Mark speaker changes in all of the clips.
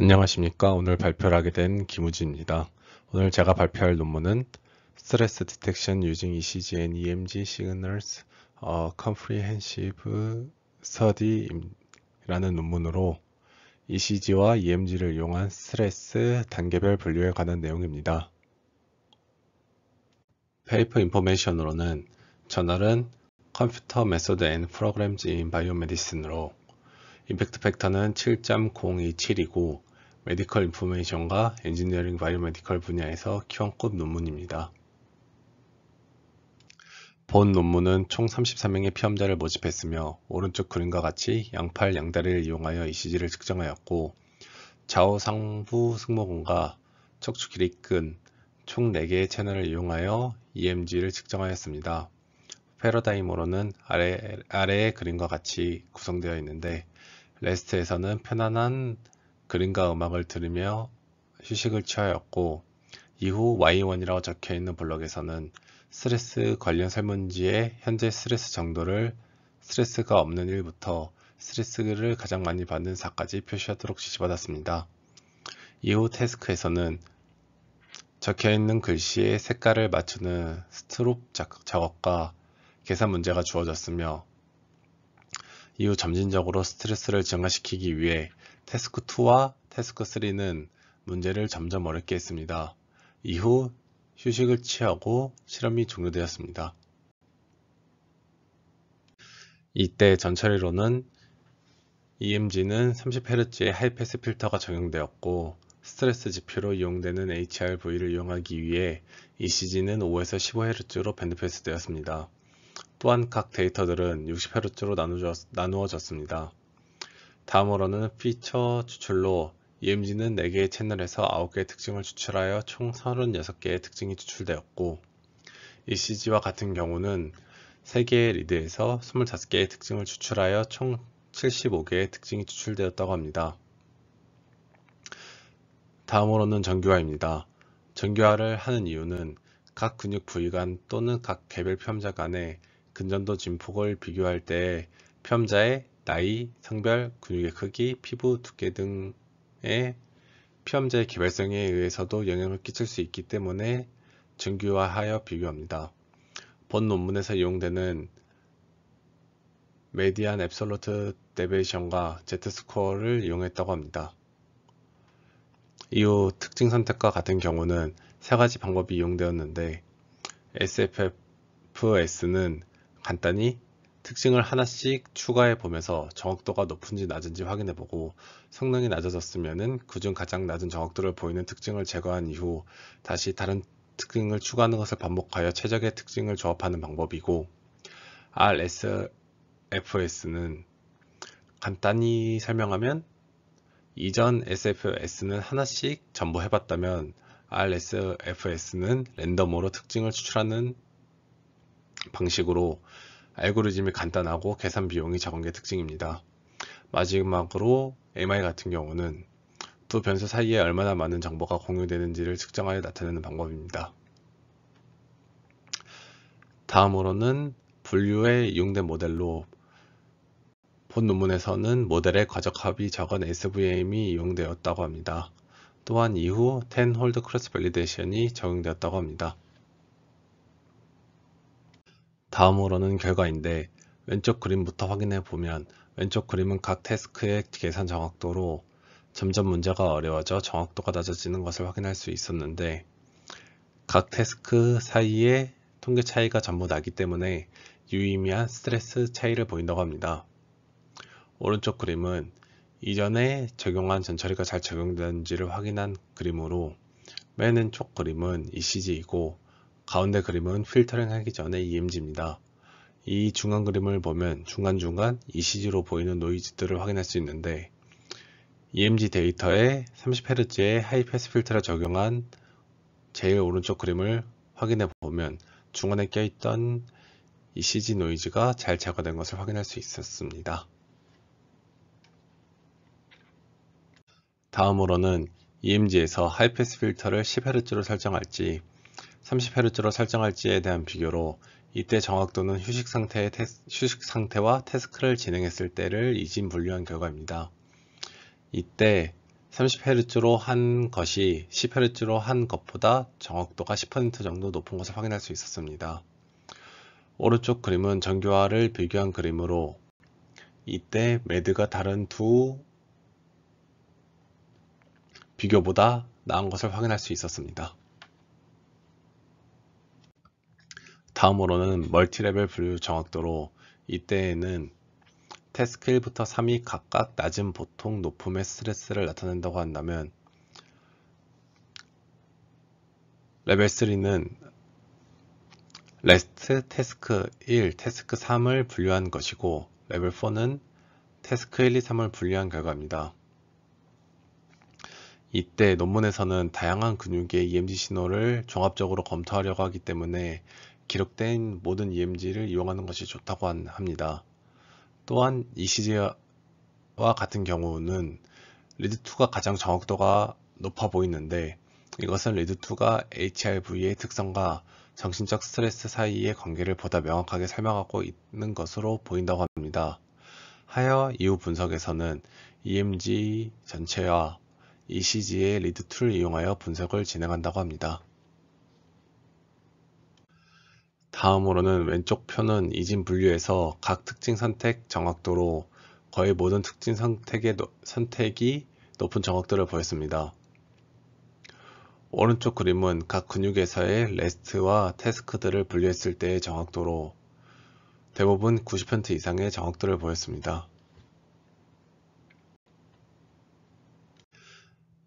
Speaker 1: 안녕하십니까 오늘 발표를 하게 된김우진입니다 오늘 제가 발표할 논문은 Stress Detection Using ECG and EMG Signals 어, Comprehensive Study 라는 논문으로 ECG와 EMG를 이용한 스트레스 단계별 분류에 관한 내용입니다 페이퍼 인포메이션으로는 저널은 컴퓨터 메소드 앤 프로그램즈 인 바이오메디슨으로 임팩트 팩터는 7.027이고 메디컬 인포메이션과 엔지니어링 바이오메디컬 분야에서 키원급 논문입니다. 본 논문은 총3 3명의 피험자를 모집했으며 오른쪽 그림과 같이 양팔 양다리를 이용하여 ECG를 측정하였고 좌우 상부 승모근과 척추 길이근 총 4개의 채널을 이용하여 EMG를 측정하였습니다. 패러다임으로는 아래, 아래의 그림과 같이 구성되어 있는데 레스트에서는 편안한 그림과 음악을 들으며 휴식을 취하였고 이후 Y1이라고 적혀 있는 블록에서는 스트레스 관련 설문지에 현재 스트레스 정도를 스트레스가 없는 1부터 스트레스를 가장 많이 받는 4까지 표시하도록 지시받았습니다. 이후 태스크에서는 적혀 있는 글씨의 색깔을 맞추는 스트롭 작업과 계산 문제가 주어졌으며 이후 점진적으로 스트레스를 증가시키기 위해 태스크 2와 태스크 3는 문제를 점점 어렵게 했습니다. 이후 휴식을 취하고 실험이 종료되었습니다. 이때 전처리로는 EMG는 30Hz의 하이패스 필터가 적용되었고 스트레스 지표로 이용되는 HRV를 이용하기 위해 ECG는 5에서 15Hz로 밴드패스 되었습니다. 또한 각 데이터들은 60Hz로 나누어졌습니다. 다음으로는 피처 추출로 UMG는 4개의 채널에서 9개의 특징을 추출하여 총 36개의 특징이 추출되었고 ECG와 같은 경우는 3개의 리드에서 25개의 특징을 추출하여 총 75개의 특징이 추출되었다고 합니다. 다음으로는 정규화입니다. 정규화를 하는 이유는 각 근육 부위 간 또는 각 개별 폄자 간의 근전도 진폭을 비교할 때에 폄자의 나이, 성별, 근육의 크기, 피부 두께 등의 피험자의 개발성에 의해서도 영향을 끼칠 수 있기 때문에 정규화하여 비교합니다. 본 논문에서 이용되는 메디안 앱솔루트 데베이션과 Z스코어를 이용했다고 합니다. 이후 특징 선택과 같은 경우는 세 가지 방법이 이용되었는데 SFFS는 간단히 특징을 하나씩 추가해 보면서 정확도가 높은지 낮은지 확인해 보고 성능이 낮아졌으면 그중 가장 낮은 정확도를 보이는 특징을 제거한 이후 다시 다른 특징을 추가하는 것을 반복하여 최적의 특징을 조합하는 방법이고 RSFS는 간단히 설명하면 이전 SFS는 하나씩 전부 해봤다면 RSFS는 랜덤으로 특징을 추출하는 방식으로 알고리즘이 간단하고 계산 비용이 적은 게 특징입니다. 마지막으로 MI 같은 경우는 두 변수 사이에 얼마나 많은 정보가 공유되는지를 측정하여 나타내는 방법입니다. 다음으로는 분류에 이용된 모델로 본 논문에서는 모델의 과적합이 적은 SVM이 이용되었다고 합니다. 또한 이후 10 홀드 크로스 밸리데이션이 적용되었다고 합니다. 다음으로는 결과인데 왼쪽 그림부터 확인해 보면 왼쪽 그림은 각 태스크의 계산 정확도로 점점 문제가 어려워져 정확도가 낮아지는 것을 확인할 수 있었는데 각 태스크 사이에 통계 차이가 전부 나기 때문에 유의미한 스트레스 차이를 보인다고 합니다. 오른쪽 그림은 이전에 적용한 전처리가 잘 적용되는지를 확인한 그림으로 맨 왼쪽 그림은 ECG이고 가운데 그림은 필터링 하기 전에 EMG입니다. 이 중간 그림을 보면 중간중간 ECG로 보이는 노이즈들을 확인할 수 있는데 EMG 데이터에 30Hz의 하이패스 필터를 적용한 제일 오른쪽 그림을 확인해 보면 중간에 껴있던 ECG 노이즈가 잘 제거된 것을 확인할 수 있었습니다. 다음으로는 EMG에서 하이패스 필터를 10Hz로 설정할지 30Hz로 설정할지에 대한 비교로 이때 정확도는 휴식, 상태의 테스, 휴식 상태와 태스크를 진행했을 때를 이진 분류한 결과입니다. 이때 30Hz로 한 것이 10Hz로 한 것보다 정확도가 10% 정도 높은 것을 확인할 수 있었습니다. 오른쪽 그림은 전교화를 비교한 그림으로 이때 매드가 다른 두 비교보다 나은 것을 확인할 수 있었습니다. 다음으로는 멀티레벨 분류 정확도로 이때에는 태스크 1부터 3이 각각 낮은 보통 높음의 스트레스를 나타낸다고 한다면 레벨 3는 레스트 태스크 1, 태스크 3을 분류한 것이고 레벨 4는 태스크 1, 2, 3을 분류한 결과입니다. 이때 논문에서는 다양한 근육의 EMG 신호를 종합적으로 검토하려고 하기 때문에 기록된 모든 EMG를 이용하는 것이 좋다고 합니다. 또한 ECG와 같은 경우는 리드2가 가장 정확도가 높아 보이는데 이것은 리드2가 HRV의 특성과 정신적 스트레스 사이의 관계를 보다 명확하게 설명하고 있는 것으로 보인다고 합니다. 하여 이후 분석에서는 EMG 전체와 ECG의 리드2를 이용하여 분석을 진행한다고 합니다. 다음으로는 왼쪽 표는 이진 분류에서 각 특징 선택 정확도로 거의 모든 특징 선택의 선택이 높은 정확도를 보였습니다. 오른쪽 그림은 각 근육에서의 레스트와 태스크들을 분류했을 때의 정확도로 대부분 90% 이상의 정확도를 보였습니다.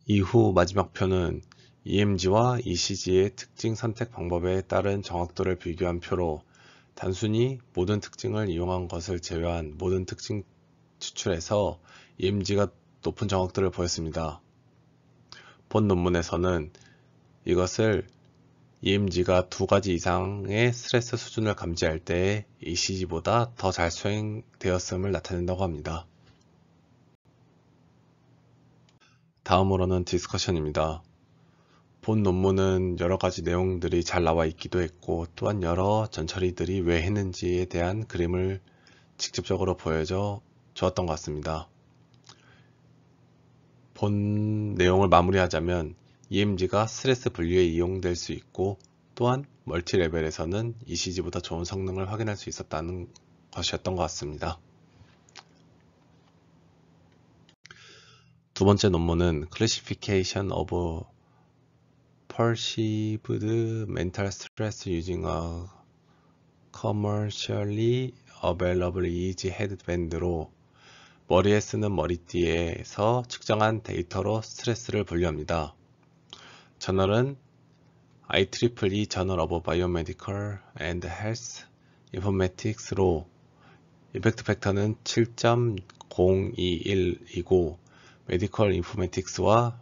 Speaker 1: 이후 마지막 표는 EMG와 ECG의 특징 선택 방법에 따른 정확도를 비교한 표로 단순히 모든 특징을 이용한 것을 제외한 모든 특징 추출에서 EMG가 높은 정확도를 보였습니다. 본 논문에서는 이것을 EMG가 두 가지 이상의 스트레스 수준을 감지할 때의 ECG보다 더 잘 수행되었음을 나타낸다고 합니다. 다음으로는 디스커션입니다. 본 논문은 여러 가지 내용들이 잘 나와 있기도 했고 또한 여러 전처리들이 왜 했는지에 대한 그림을 직접적으로 보여줘 좋았던 것 같습니다. 본 내용을 마무리하자면 EMG가 스트레스 분류에 이용될 수 있고 또한 멀티레벨에서는 ECG보다 좋은 성능을 확인할 수 있었다는 것이었던 것 같습니다. 두 번째 논문은 Classification of perceived mental stress using a commercially available EEG 헤드밴드로 머리에 쓰는 머리띠에서 측정한 데이터로 스트레스를 분류합니다. 저널은 IEEE 저널 오브 바이오메디컬 앤드 헬스 인포메틱스로 임팩트 팩터는 7.021이고 메디컬 인포메틱스와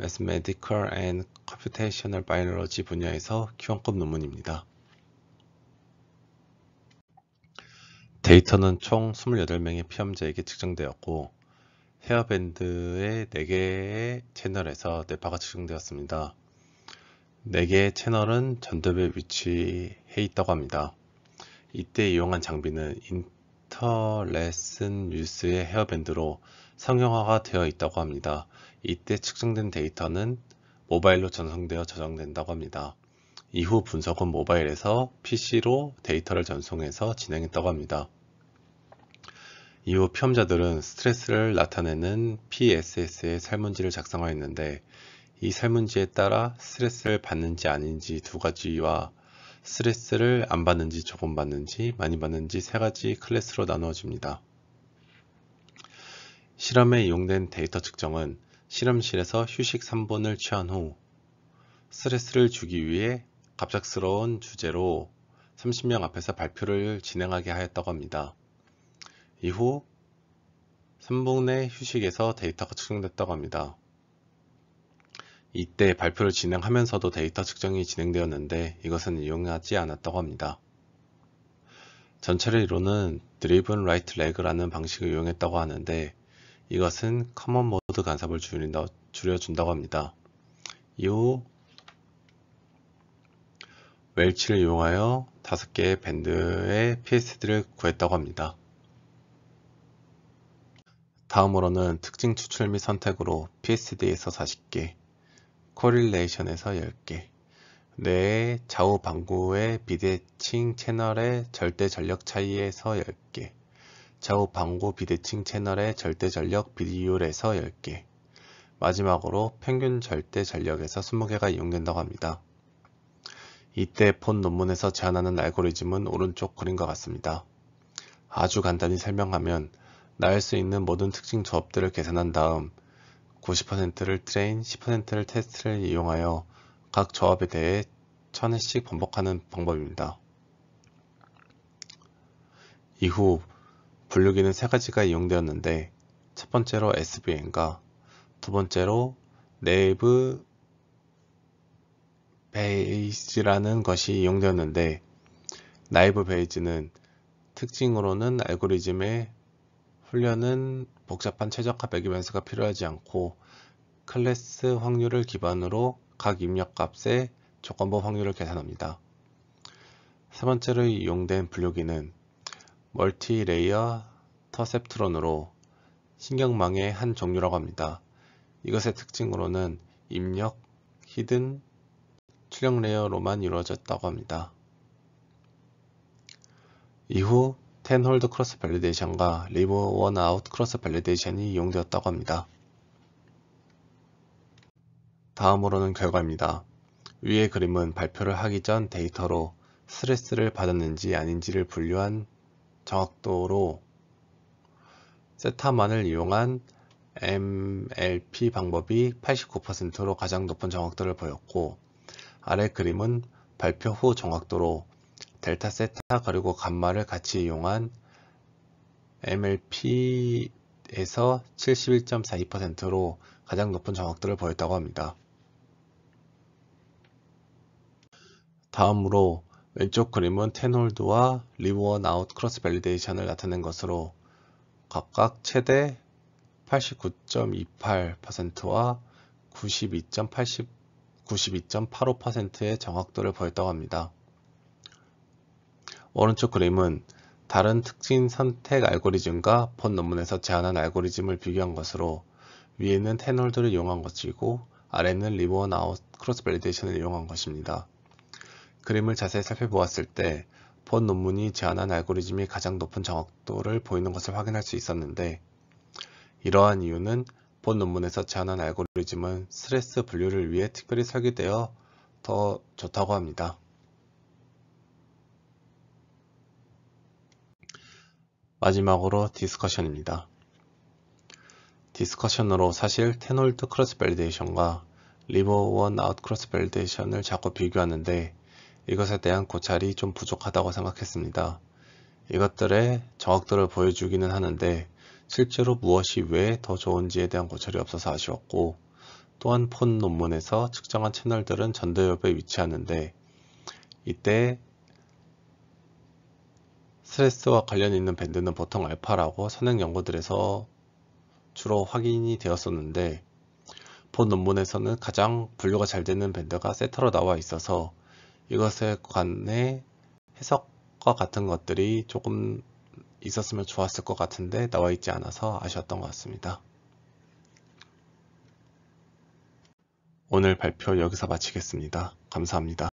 Speaker 1: Mathematical and 컴퓨테이셔널 바이러지 올 분야에서 Q1급 논문입니다. 데이터는 총 28명의 피험자에게 측정되었고 헤어밴드의 4개의 채널에서 뇌파가 측정되었습니다. 4개의 채널은 전두엽에 위치해 있다고 합니다. 이때 이용한 장비는 인터레슨 뉴스의 헤어밴드로 상용화가 되어 있다고 합니다. 이때 측정된 데이터는 모바일로 전송되어 저장된다고 합니다. 이후 분석은 모바일에서 PC로 데이터를 전송해서 진행했다고 합니다. 이후 피험자들은 스트레스를 나타내는 PSS의 설문지를 작성하였는데 이 설문지에 따라 스트레스를 받는지 아닌지 두 가지와 스트레스를 안 받는지 조금 받는지 많이 받는지 세 가지 클래스로 나누어집니다. 실험에 이용된 데이터 측정은 실험실에서 휴식 3분을 취한 후 스트레스를 주기 위해 갑작스러운 주제로 30명 앞에서 발표를 진행하게 하였다고 합니다. 이후 3분내 휴식에서 데이터가 측정됐다고 합니다. 이때 발표를 진행하면서도 데이터 측정이 진행되었는데 이것은 이용하지 않았다고 합니다. 전체를 이루는 드리븐 라이트 레그라는 방식을 이용했다고 하는데 이것은 커먼 모드 보드 간섭을 줄인다, 어, 줄여준다고 합니다. 이후 웰치를 이용하여 5개의 밴드의 PSD를 구했다고 합니다. 다음으로는 특징 추출 및 선택으로 PSD에서 40개, 코릴레이션에서 10개, 뇌의 좌우 방구의 비대칭 채널의 절대 전력 차이에서 10개, 좌우 방고 비대칭 채널의 절대 전력 비율에서 10개, 마지막으로 평균 절대 전력에서 20개가 이용된다고 합니다. 이때 본 논문에서 제안하는 알고리즘은 오른쪽 그림과 같습니다. 아주 간단히 설명하면 나올 수 있는 모든 특징 조합들을 계산한 다음 90%를 트레인, 10%를 테스트를 이용하여 각 조합에 대해 1 0 0 0 회씩 반복하는 방법입니다. 이후 분류기는 세 가지가 이용되었는데 첫 번째로 SVN과 두 번째로 네이브 베이지라는 것이 이용되었는데 나이브 베이지는 특징으로는 알고리즘의 훈련은 복잡한 최적화 배기변수가 필요하지 않고 클래스 확률을 기반으로 각 입력값의 조건부 확률을 계산합니다. 세 번째로 이용된 분류기는 멀티레이어 터셉트론으로 신경망의 한 종류라고 합니다. 이것의 특징으로는 입력, 히든, 출력 레이어로만 이루어졌다고 합니다. 이후 10홀드 크로스 밸리데이션과 리브 원 아웃 크로스 밸리데이션이 이용되었다고 합니다. 다음으로는 결과입니다. 위의 그림은 발표를 하기 전 데이터로 스트레스를 받았는지 아닌지를 분류한 정확도로 세타만을 이용한 MLP 방법이 89%로 가장 높은 정확도를 보였고 아래 그림은 발표 후 정확도로 델타 세타 그리고 감마를 같이 이용한 MLP에서 71.42%로 가장 높은 정확도를 보였다고 합니다. 다음으로 왼쪽 그림은 텐홀드와 리원 아웃 크로스 밸리데이션을 나타낸 것으로 각각 최대 89.28%와 92.80, 92.85%의 정확도를 보였다고 합니다. 오른쪽 그림은 다른 특징 선택 알고리즘과 본 논문에서 제안한 알고리즘을 비교한 것으로 위에는 텐홀드를 이용한 것이고 아래는 리원 아웃 크로스 밸리데이션을 이용한 것입니다. 그림을 자세히 살펴보았을 때 본 논문이 제안한 알고리즘이 가장 높은 정확도를 보이는 것을 확인할 수 있었는데 이러한 이유는 본 논문에서 제안한 알고리즘은 스트레스 분류를 위해 특별히 설계되어 더 좋다고 합니다. 마지막으로 디스커션입니다. 디스커션으로 사실 테놀드 크로스 밸리데이션과 리버원 아웃 크로스 밸리데이션을 자꾸 비교하는데 이것에 대한 고찰이 좀 부족하다고 생각했습니다. 이것들의 정확도를 보여주기는 하는데 실제로 무엇이 왜 더 좋은지에 대한 고찰이 없어서 아쉬웠고 또한 폰 논문에서 측정한 채널들은 전도엽에 위치하는데 이때 스트레스와 관련 있는 밴드는 보통 알파라고 선행 연구들에서 주로 확인이 되었었는데 본 논문에서는 가장 분류가 잘 되는 밴드가 세터로 나와 있어서 이것에 관해 해석과 같은 것들이 조금 있었으면 좋았을 것 같은데 나와 있지 않아서 아쉬웠던 것 같습니다. 오늘 발표 여기서 마치겠습니다. 감사합니다.